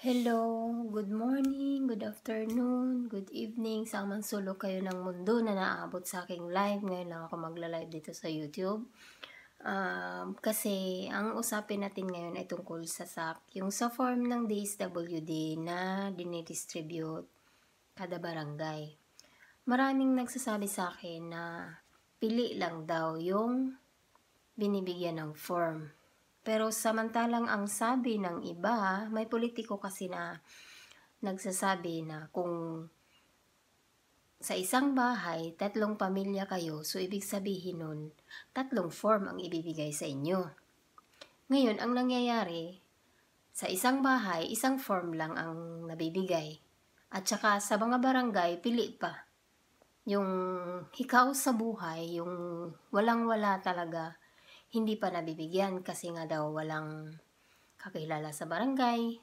Hello, good morning, good afternoon, good evening. Sa man sulok kayo ng mundo na naabot sa aking live. Ngayon lang ako magla-live dito sa YouTube. Um, kasi ang usapin natin ngayon ay tungkol sa SAP. Yung sa form ng DSWD na dinidistribute kada barangay. Maraming nagsasabi sa akin na pili lang daw yung binibigyan ng form pero samantalang ang sabi ng iba, may politiko kasi na nagsasabi na kung sa isang bahay, tatlong pamilya kayo, so ibig sabihin nun, tatlong form ang ibibigay sa inyo. Ngayon, ang nangyayari, sa isang bahay, isang form lang ang nabibigay. At saka sa mga barangay, pili pa. Yung hikaw sa buhay, yung walang-wala talaga, hindi pa nabibigyan kasi nga daw walang kakilala sa barangay,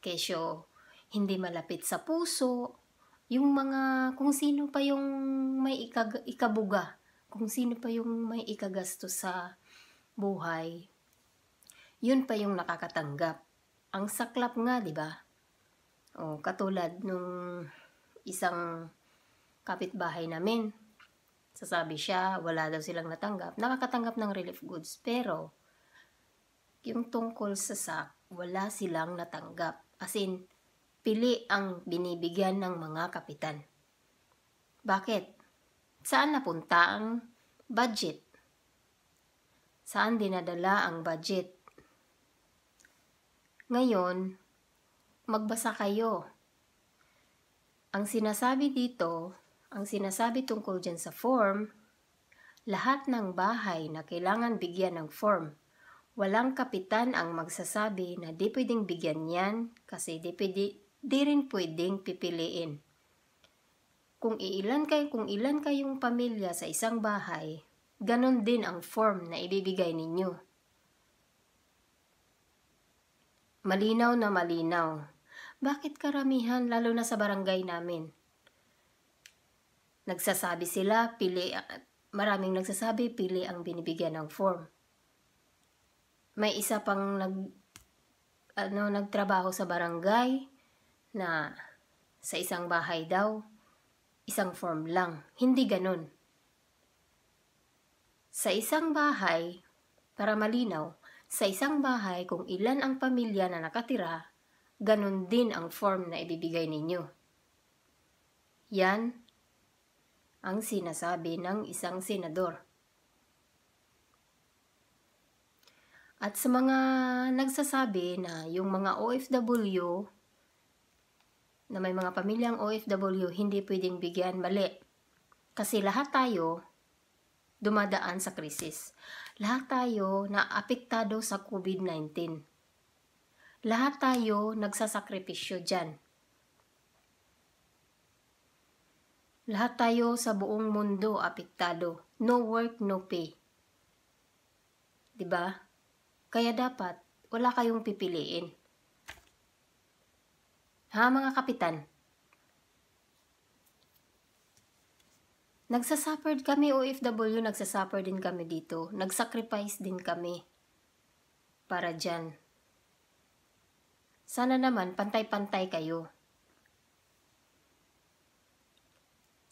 kesyo hindi malapit sa puso, yung mga kung sino pa yung may ikag, ikabuga, kung sino pa yung may ikagasto sa buhay, yun pa yung nakakatanggap. Ang saklap nga, di ba? O, katulad nung isang kapitbahay namin, sasabi siya, wala daw silang natanggap, nakakatanggap ng relief goods. Pero, yung tungkol sa sak, wala silang natanggap. As in, pili ang binibigyan ng mga kapitan. Bakit? Saan napunta ang budget? Saan dinadala ang budget? Ngayon, magbasa kayo. Ang sinasabi dito, ang sinasabi tungkol dyan sa form, lahat ng bahay na kailangan bigyan ng form. Walang kapitan ang magsasabi na di pwedeng bigyan yan kasi di, pwede, di rin pwedeng pipiliin. Kung iilan kay, kung ilan kayong pamilya sa isang bahay, ganon din ang form na ibibigay ninyo. Malinaw na malinaw. Bakit karamihan lalo na sa barangay namin? Nagsasabi sila, pili, maraming nagsasabi, pili ang binibigyan ng form. May isa pang nag, ano, nagtrabaho sa barangay na sa isang bahay daw, isang form lang. Hindi ganun. Sa isang bahay, para malinaw, sa isang bahay kung ilan ang pamilya na nakatira, ganun din ang form na ibibigay ninyo. Yan ang sinasabi ng isang senador. At sa mga nagsasabi na yung mga OFW na may mga pamilyang OFW hindi pwedeng bigyan mali. Kasi lahat tayo dumadaan sa krisis. Lahat tayo naapektado sa COVID-19. Lahat tayo nagsasakripisyo dyan. Lahat tayo sa buong mundo apektado. No work, no pay. 'Di ba? Kaya dapat wala kayong pipiliin. Ha mga kapitan? Nagsasuffer kami OFW, nagsasuffer din kami dito. Nagsacrifice din kami para dyan. Sana naman pantay-pantay kayo.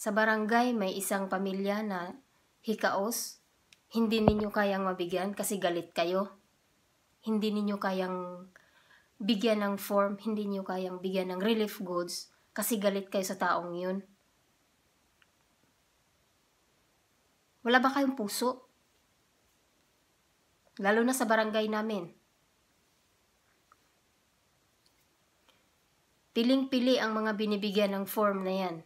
Sa barangay may isang pamilya na hikaos, hindi ninyo kayang mabigyan kasi galit kayo. Hindi ninyo kayang bigyan ng form, hindi ninyo kayang bigyan ng relief goods kasi galit kayo sa taong yun. Wala ba kayong puso? Lalo na sa barangay namin. Piling-pili ang mga binibigyan ng form na yan.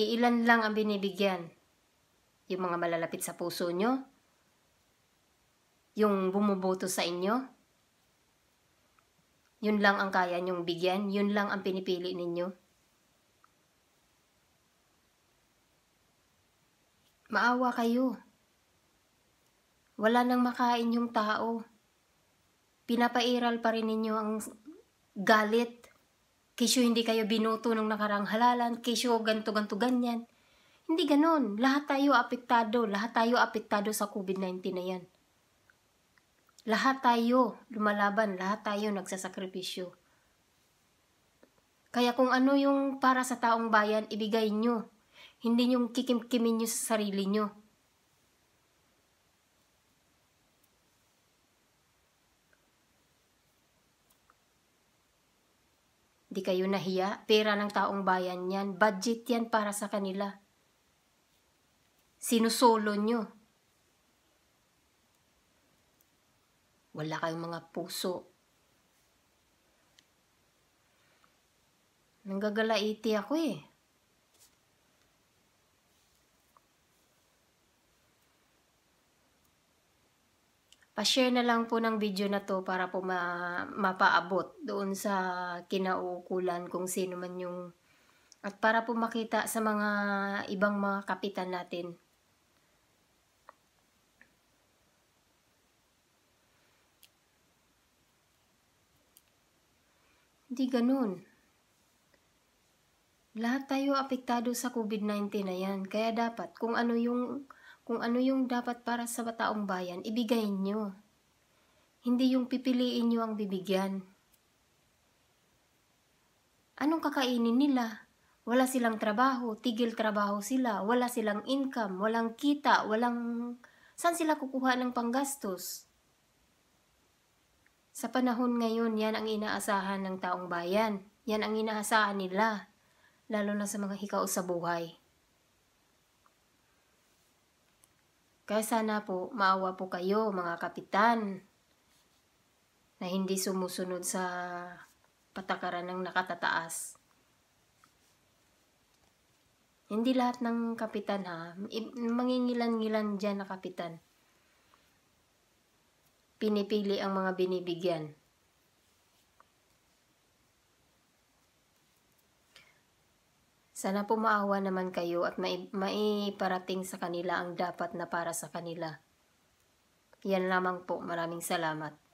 Iilan lang ang binibigyan. Yung mga malalapit sa puso nyo, yung bumuboto sa inyo, yun lang ang kaya nyong bigyan, yun lang ang pinipili ninyo. Maawa kayo. Wala nang makain yung tao. Pinapairal pa rin ninyo ang galit Kesyo hindi kayo binuto nung nakarang halalan, kesyo ganto ganto ganyan. Hindi ganon. Lahat tayo apektado. Lahat tayo apektado sa COVID-19 na yan. Lahat tayo lumalaban. Lahat tayo nagsasakripisyo. Kaya kung ano yung para sa taong bayan, ibigay nyo. Hindi yung kikimkimin nyo sa sarili nyo. Di kayo nahiya. Pera ng taong bayan yan. Budget yan para sa kanila. Sinusolo nyo. Wala kayong mga puso. Nanggagalaiti ako eh. pa-share na lang po ng video na to para po ma mapaabot doon sa kinaukulan kung sino man yung at para po makita sa mga ibang mga kapitan natin. Hindi ganun. Lahat tayo apektado sa COVID-19 na yan. Kaya dapat kung ano yung kung ano yung dapat para sa taong bayan, ibigay nyo. Hindi yung pipiliin nyo ang bibigyan. Anong kakainin nila? Wala silang trabaho, tigil trabaho sila, wala silang income, walang kita, walang... Saan sila kukuha ng panggastos? Sa panahon ngayon, yan ang inaasahan ng taong bayan. Yan ang inaasahan nila, lalo na sa mga hikaw sa buhay. Kaya sana po, maawa po kayo mga kapitan na hindi sumusunod sa patakaran ng nakatataas. Hindi lahat ng kapitan ha, mangingilan-ngilan dyan na kapitan. Pinipili ang mga binibigyan. Sana po maawa naman kayo at maiparating sa kanila ang dapat na para sa kanila. Yan lamang po. Maraming salamat.